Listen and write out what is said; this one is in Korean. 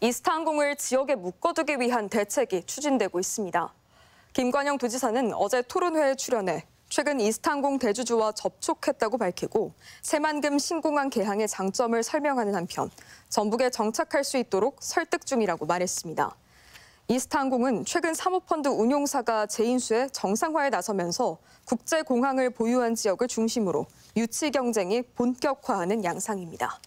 이스타항공을 지역에 묶어두기 위한 대책이 추진되고 있습니다. 김관영 도지사는 어제 토론회에 출연해 최근 이스타항공 대주주와 접촉했다고 밝히고 새만금 신공항 개항의 장점을 설명하는 한편 전북에 정착할 수 있도록 설득 중이라고 말했습니다. 이스타항공은 최근 사모펀드 운용사가 재인수의 정상화에 나서면서 국제공항을 보유한 지역을 중심으로 유치 경쟁이 본격화하는 양상입니다.